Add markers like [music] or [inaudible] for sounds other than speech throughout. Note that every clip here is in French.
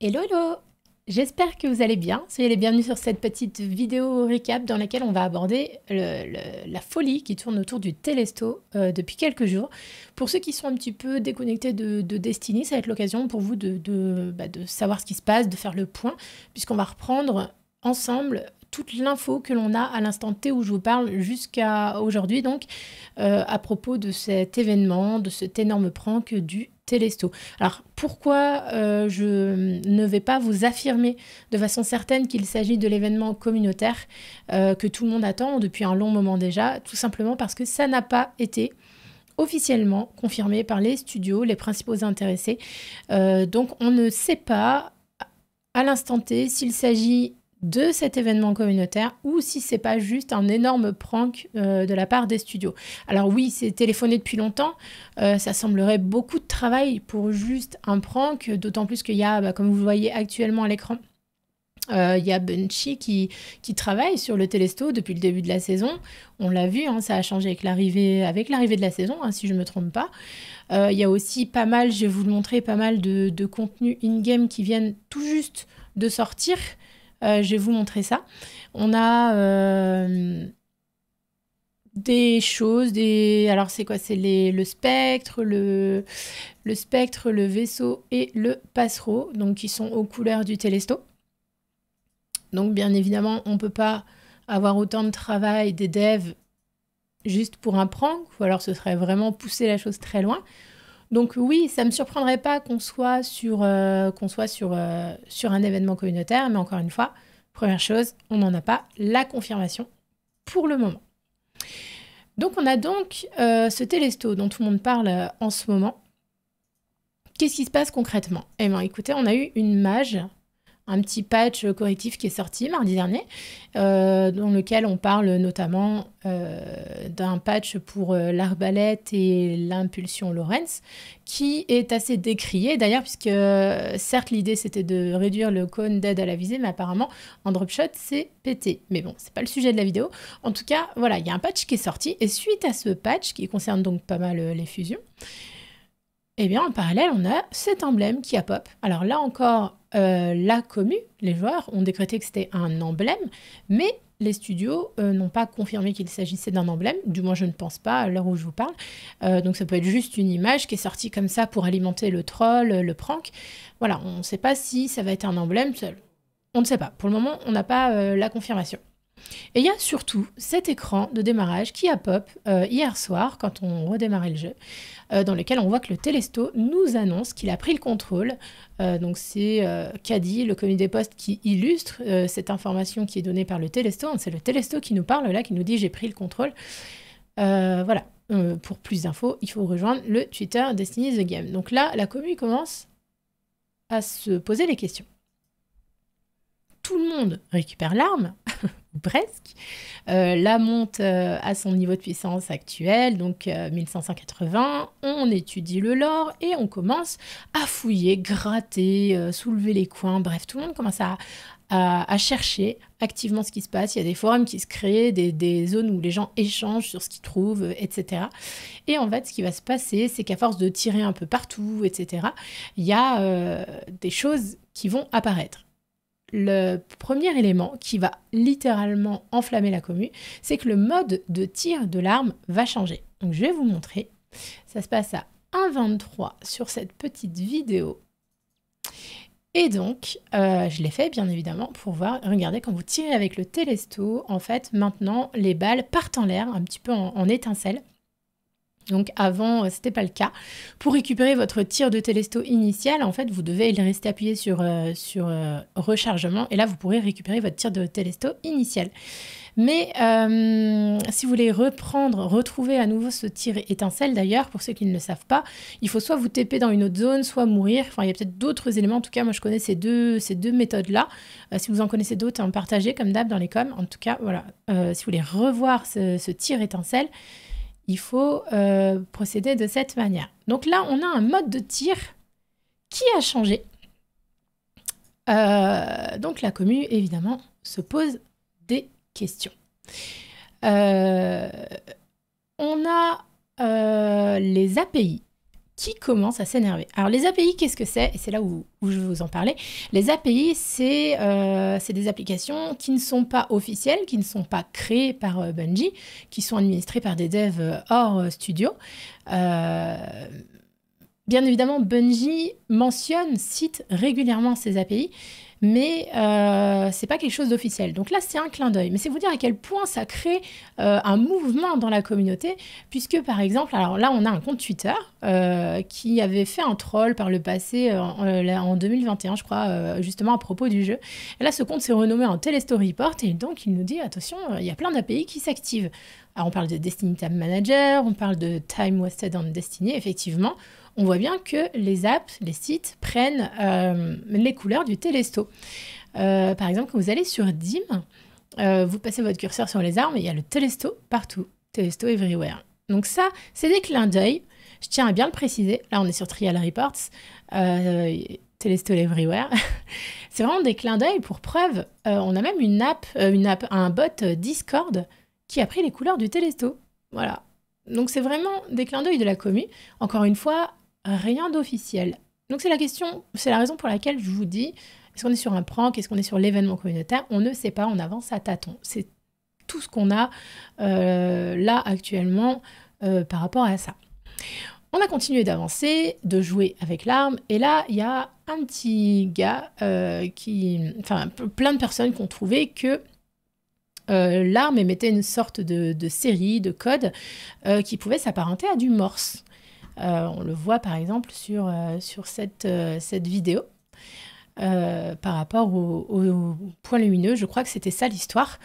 Hello hello J'espère que vous allez bien. Soyez les bienvenus sur cette petite vidéo récap dans laquelle on va aborder la folie qui tourne autour du Telesto euh, depuis quelques jours. Pour ceux qui sont un petit peu déconnectés de, Destiny, ça va être l'occasion pour vous bah, de, savoir ce qui se passe, de faire le point, puisqu'on va reprendre ensemble toute l'info que l'on a à l'instant T où je vous parle jusqu'à aujourd'hui, donc euh, à propos de cet événement, de cet énorme prank du Télesto. Alors pourquoi euh, je ne vais pas vous affirmer de façon certaine qu'il s'agit de l'événement communautaire euh, que tout le monde attend depuis un long moment déjà Tout simplement parce que ça n'a pas été officiellement confirmé par les studios, les principaux intéressés. donc on ne sait pas à l'instant T s'il s'agit de cet événement communautaire ou si c'est pas juste un énorme prank euh, de la part des studios. Alors oui, c'est téléphoné depuis longtemps, euh, ça semblerait beaucoup de travail pour juste un prank, d'autant plus qu'il y a, bah, comme vous voyez actuellement à l'écran, euh, il y a Bunchy qui, qui travaille sur le Telesto depuis le début de la saison. On l'a vu, hein, ça a changé avec l'arrivée, de la saison, hein, si je ne me trompe pas. Il y a aussi pas mal, je vais vous le montrer, pas mal de, de contenus in-game qui viennent tout juste de sortir. Euh, je vais vous montrer ça. On a euh, des choses, des... Alors c'est quoi C'est le spectre, le... le spectre, le vaisseau et le passereau, donc qui sont aux couleurs du télesto. Donc bien évidemment, on ne peut pas avoir autant de travail des devs juste pour un prank, ou alors ce serait vraiment pousser la chose très loin. Donc oui, ça ne me surprendrait pas qu'on soit, sur, euh, qu'on soit sur, euh, sur un événement communautaire, mais encore une fois, première chose, on n'en a pas la confirmation pour le moment. Donc on a donc euh, ce télesto dont tout le monde parle en ce moment. Qu'est-ce qui se passe concrètement Eh bien écoutez, on a eu une mage un petit patch correctif qui est sorti mardi dernier, euh, dans lequel on parle notamment euh, d'un patch pour euh, l'arbalète et l'impulsion Lorenz, qui est assez décrié d'ailleurs, puisque certes l'idée c'était de réduire le cône d'aide à la visée, mais apparemment en drop shot c'est pété. Mais bon, c'est pas le sujet de la vidéo. En tout cas, voilà, il y a un patch qui est sorti, et suite à ce patch, qui concerne donc pas mal les fusions, eh bien en parallèle, on a cet emblème qui a pop. Alors là encore, euh, la commu, les joueurs, ont décrété que c'était un emblème, mais les studios euh, n'ont pas confirmé qu'il s'agissait d'un emblème, du moins je ne pense pas à l'heure où je vous parle. Euh, donc ça peut être juste une image qui est sortie comme ça pour alimenter le troll, le prank. Voilà, on ne sait pas si ça va être un emblème seul. On ne sait pas. Pour le moment, on n'a pas la confirmation. Et il y a surtout cet écran de démarrage qui a pop euh, hier soir quand on redémarrait le jeu, euh, dans lequel on voit que le Telesto nous annonce qu'il a pris le contrôle. Euh, donc c'est Caddy, le comité des postes, qui illustre cette information qui est donnée par le Telesto. C'est le Telesto qui nous parle là, qui nous dit j'ai pris le contrôle. voilà. pour plus d'infos, il faut rejoindre le Twitter Destiny the Game. Donc là, la commu commence à se poser les questions tout le monde récupère l'arme, [laughs] presque. Euh, la monte euh, à son niveau de puissance actuel, donc 1580. Euh, on étudie le lore et on commence à fouiller, gratter, soulever les coins. Bref, tout le monde commence à, chercher activement ce qui se passe. Il y a des forums qui se créent, des, des zones où les gens échangent sur ce qu'ils trouvent, etc. Et en fait, ce qui va se passer, c'est qu'à force de tirer un peu partout, etc., il y a des choses qui vont apparaître le premier élément qui va littéralement enflammer la commu, c'est que le mode de tir de l'arme va changer. Donc je vais vous montrer. Ça se passe à 1.23 sur cette petite vidéo. Et donc, euh, je l'ai fait bien évidemment pour voir, regardez, quand vous tirez avec le télesto, en fait, maintenant, les balles partent en l'air, un petit peu en, étincelle. Donc avant, euh, ce n'était pas le cas. Pour récupérer votre tir de télesto initial, en fait, vous devez rester appuyé sur, euh, sur euh, rechargement et là, vous pourrez récupérer votre tir de télesto initial. Mais si vous voulez reprendre, retrouver à nouveau ce tir étincelle, d'ailleurs, pour ceux qui ne le savent pas, il faut soit vous TP dans une autre zone, soit mourir. Enfin, il y a peut-être d'autres éléments. En tout cas, moi, je connais ces deux, ces deux méthodes-là. si vous en connaissez d'autres, en partagez comme d'hab dans les coms. En tout cas, voilà. si vous voulez revoir ce tir étincelle, il faut euh, procéder de cette manière. Donc là, on a un mode de tir qui a changé. Euh, donc la commu, évidemment, se pose des questions. Euh, on a les API qui commence à s'énerver. Alors les API, qu'est-ce que c'est Et c'est là où, je vais vous en parler. Les API, euh, c'est des applications qui ne sont pas officielles, qui ne sont pas créées par euh, Bungie, qui sont administrées par des devs euh, hors studio. bien évidemment, Bungie mentionne, cite régulièrement ces API, mais euh, c'est pas quelque chose d'officiel. Donc là, c'est un clin d'œil. Mais c'est vous dire à quel point ça crée euh, un mouvement dans la communauté, puisque par exemple, alors là, on a un compte Twitter euh, qui avait fait un troll par le passé euh, en, 2021, je crois, justement à propos du jeu. Et là, ce compte s'est renommé en Telestory Report et donc il nous dit attention, il y a plein d'API qui s'activent. Alors on parle de Destiny Time Manager, on parle de Time Wasted on Destiny, effectivement on voit bien que les apps, les sites prennent euh, les couleurs du Télesto. Euh, par exemple, quand vous allez sur DIM, euh, vous passez votre curseur sur les armes et il y a le Telesto partout. Telesto everywhere. Donc ça, c'est des clins d'œil. Je tiens à bien le préciser. Là, on est sur Trial Reports. Euh, everywhere. [laughs] c'est vraiment des clins d'œil pour preuve. on a même une app, une app, un bot Discord qui a pris les couleurs du Telesto. Voilà. Donc c'est vraiment des clins d'œil de la commu. Encore une fois, rien d'officiel. Donc c'est la question, c'est la raison pour laquelle je vous dis, est-ce qu'on est sur un prank, est-ce qu'on est sur l'événement communautaire On ne sait pas, on avance à tâtons. C'est tout ce qu'on a euh, là actuellement euh, par rapport à ça. On a continué d'avancer, de jouer avec l'arme, et là, il y a un petit gars euh, qui. Enfin, plein de personnes qui ont trouvé que l'arme émettait une sorte de, série, de code, qui pouvait s'apparenter à du morse. Euh, on le voit par exemple sur, euh, sur cette, euh, cette vidéo. par rapport au, point lumineux, je crois que c'était ça l'histoire.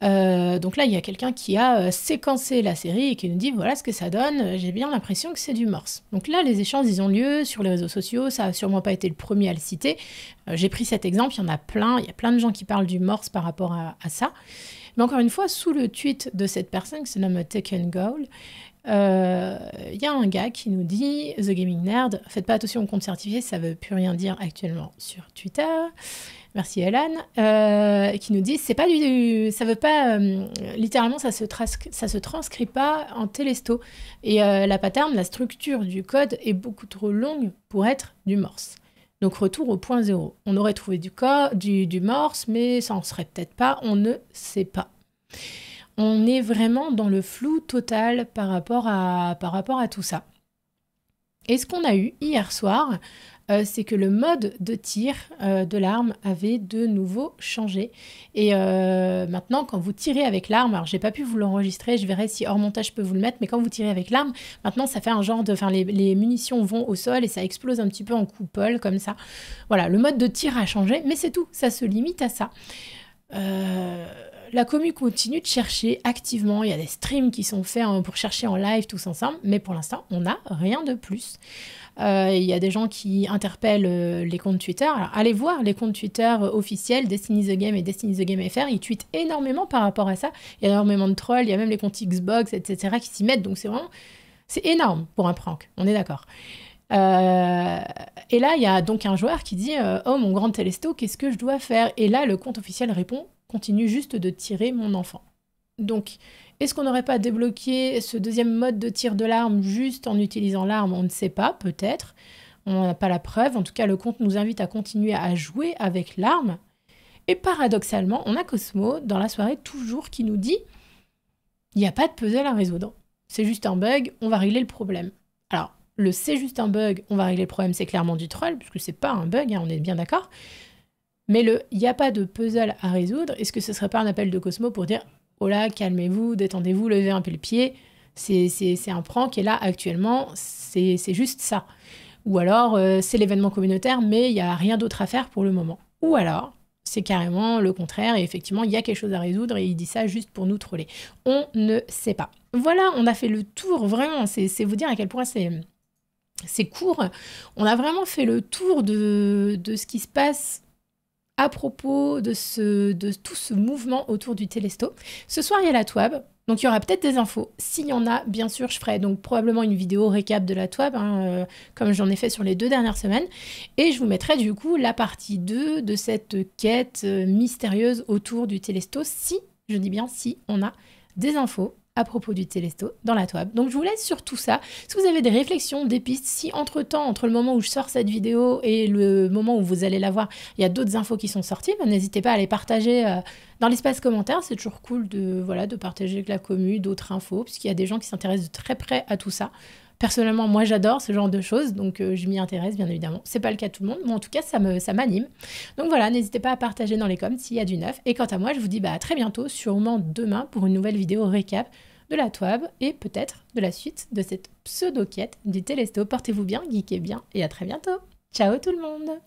donc là, il y a quelqu'un qui a séquencé la série et qui nous dit voilà ce que ça donne, j'ai bien l'impression que c'est du morse. Donc là, les échanges, ils ont lieu sur les réseaux sociaux, ça n'a sûrement pas été le premier à le citer. j'ai pris cet exemple, il y en a plein, il y a plein de gens qui parlent du morse par rapport à, à ça. Mais encore une fois, sous le tweet de cette personne qui se nomme Taken Goal, il euh, y a un gars qui nous dit The Gaming Nerd, faites pas attention au compte certifié, ça veut plus rien dire actuellement sur Twitter. Merci Alan, euh, qui nous dit c'est pas du, ça veut pas euh, littéralement ça se ça se transcrit pas en telesto, et la pattern, la structure du code est beaucoup trop longue pour être du morse. Donc retour au point zéro. On aurait trouvé du, du, du morse, mais ça en serait peut-être pas. On ne sait pas on est vraiment dans le flou total par rapport à, par rapport à tout ça. Et ce qu'on a eu hier soir, euh, c'est que le mode de tir euh, de l'arme avait de nouveau changé. Et euh, maintenant, quand vous tirez avec l'arme, alors j'ai pas pu vous l'enregistrer, je verrai si hors montage je peux vous le mettre, mais quand vous tirez avec l'arme, maintenant ça fait un genre de. Enfin, les, les, munitions vont au sol et ça explose un petit peu en coupole comme ça. Voilà, le mode de tir a changé, mais c'est tout, ça se limite à ça. Euh la commu continue de chercher activement. Il y a des streams qui sont faits hein, pour chercher en live tous ensemble, mais pour l'instant, on n'a rien de plus. Euh, il y a des gens qui interpellent euh, les comptes Twitter. Alors, allez voir les comptes Twitter euh, officiels, Destiny the Game et Destiny the Game FR. Ils tweetent énormément par rapport à ça. Il y a énormément de trolls. Il y a même les comptes Xbox, etc., qui s'y mettent. Donc, c'est vraiment. C'est énorme pour un prank. On est d'accord. et là, il y a donc un joueur qui dit Oh, mon grand Telesto, qu'est-ce que je dois faire Et là, le compte officiel répond continue juste de tirer mon enfant. Donc, est-ce qu'on n'aurait pas débloqué ce deuxième mode de tir de l'arme juste en utilisant l'arme On ne sait pas, peut-être. On n'a pas la preuve. En tout cas, le compte nous invite à continuer à jouer avec l'arme. Et paradoxalement, on a Cosmo dans la soirée toujours qui nous dit il n'y a pas de puzzle à résoudre. C'est juste un bug, on va régler le problème. Alors, le c'est juste un bug, on va régler le problème, c'est clairement du troll, puisque c'est pas un bug, hein, on est bien d'accord. Mais le il n'y a pas de puzzle à résoudre, est-ce que ce ne serait pas un appel de Cosmo pour dire oh là, calmez-vous, détendez-vous, levez un peu le pied C'est un prank et là, actuellement, c'est juste ça. Ou alors, euh, c'est l'événement communautaire, mais il n'y a rien d'autre à faire pour le moment. Ou alors, c'est carrément le contraire et effectivement il y a quelque chose à résoudre et il dit ça juste pour nous troller. On ne sait pas. Voilà, on a fait le tour vraiment, c'est vous dire à quel point c'est court. On a vraiment fait le tour de, de ce qui se passe à propos de, ce, de tout ce mouvement autour du Télesto. Ce soir, il y a la Toab, Donc il y aura peut-être des infos. S'il y en a, bien sûr, je ferai donc probablement une vidéo récap de la Toab, hein, euh, comme j'en ai fait sur les deux dernières semaines. Et je vous mettrai du coup la partie 2 de cette quête euh, mystérieuse autour du Télesto, si, je dis bien si, on a des infos à propos du Télesto dans la toile. Donc je vous laisse sur tout ça. Si vous avez des réflexions, des pistes, si entre-temps, entre le moment où je sors cette vidéo et le moment où vous allez la voir, il y a d'autres infos qui sont sorties, ben, n'hésitez pas à les partager euh, dans l'espace commentaire. C'est toujours cool de, voilà, de partager avec la commu d'autres infos, puisqu'il y a des gens qui s'intéressent de très près à tout ça. Personnellement, moi, j'adore ce genre de choses, donc euh, je m'y intéresse, bien évidemment. C'est pas le cas de tout le monde, mais en tout cas, ça me, ça m'anime. Donc voilà, n'hésitez pas à partager dans les coms s'il y a du neuf. Et quant à moi, je vous dis bah, à très bientôt, sûrement demain, pour une nouvelle vidéo récap de la TWAB et peut-être de la suite de cette pseudo-quête du Télesto. Portez-vous bien, geekez bien et à très bientôt. Ciao tout le monde